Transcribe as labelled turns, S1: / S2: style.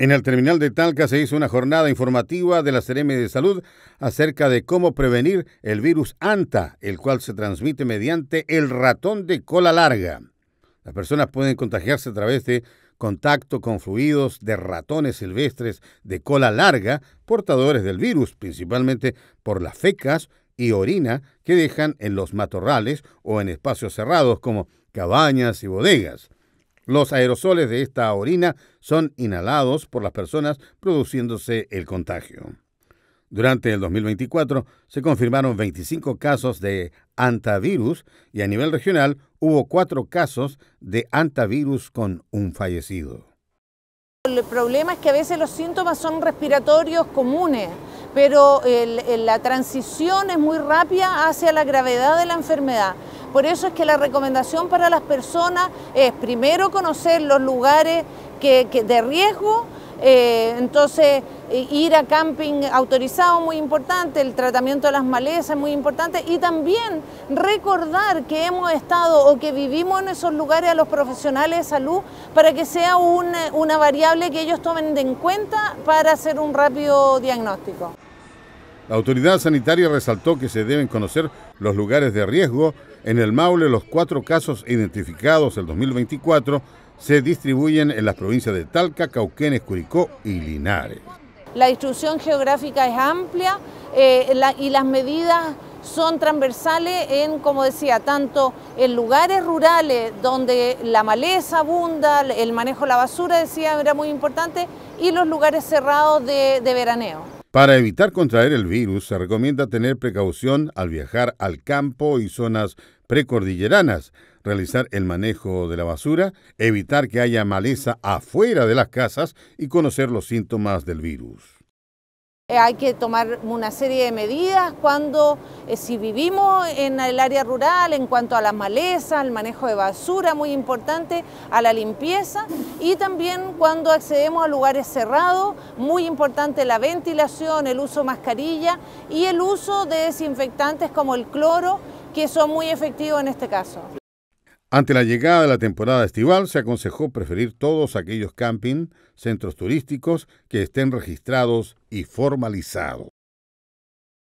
S1: En el terminal de Talca se hizo una jornada informativa de la CRM de Salud acerca de cómo prevenir el virus ANTA, el cual se transmite mediante el ratón de cola larga. Las personas pueden contagiarse a través de contacto con fluidos de ratones silvestres de cola larga, portadores del virus, principalmente por las fecas y orina que dejan en los matorrales o en espacios cerrados como cabañas y bodegas. Los aerosoles de esta orina son inhalados por las personas produciéndose el contagio. Durante el 2024 se confirmaron 25 casos de antivirus y a nivel regional hubo 4 casos de antivirus con un fallecido.
S2: El problema es que a veces los síntomas son respiratorios comunes, pero la transición es muy rápida hacia la gravedad de la enfermedad. Por eso es que la recomendación para las personas es primero conocer los lugares de riesgo, eh, entonces eh, ir a camping autorizado muy importante, el tratamiento de las malezas es muy importante y también recordar que hemos estado o que vivimos en esos lugares a los profesionales de salud para que sea una variable que ellos tomen en cuenta para hacer un rápido diagnóstico.
S1: La autoridad sanitaria resaltó que se deben conocer los lugares de riesgo. En el Maule, los cuatro casos identificados el 2024 se distribuyen en las provincias de Talca, Cauquenes, Curicó y Linares.
S2: La distribución geográfica es amplia eh, y las medidas son transversales en, como decía, tanto en lugares rurales donde la maleza abunda, el manejo de la basura, decía, era muy importante, y los lugares cerrados de veraneo.
S1: Para evitar contraer el virus, se recomienda tener precaución al viajar al campo y zonas precordilleranas, realizar el manejo de la basura, evitar que haya maleza afuera de las casas y conocer los síntomas del virus.
S2: Eh, hay que tomar una serie de medidas cuando, eh, si vivimos en el área rural, en cuanto a las malezas, al manejo de basura, muy importante, a la limpieza y también cuando accedemos a lugares cerrados, muy importante la ventilación, el uso de mascarilla y el uso de desinfectantes como el cloro, que son muy efectivos en este caso.
S1: Ante la llegada de la temporada estival, se aconsejó preferir todos aquellos camping, centros turísticos que estén registrados y formalizados.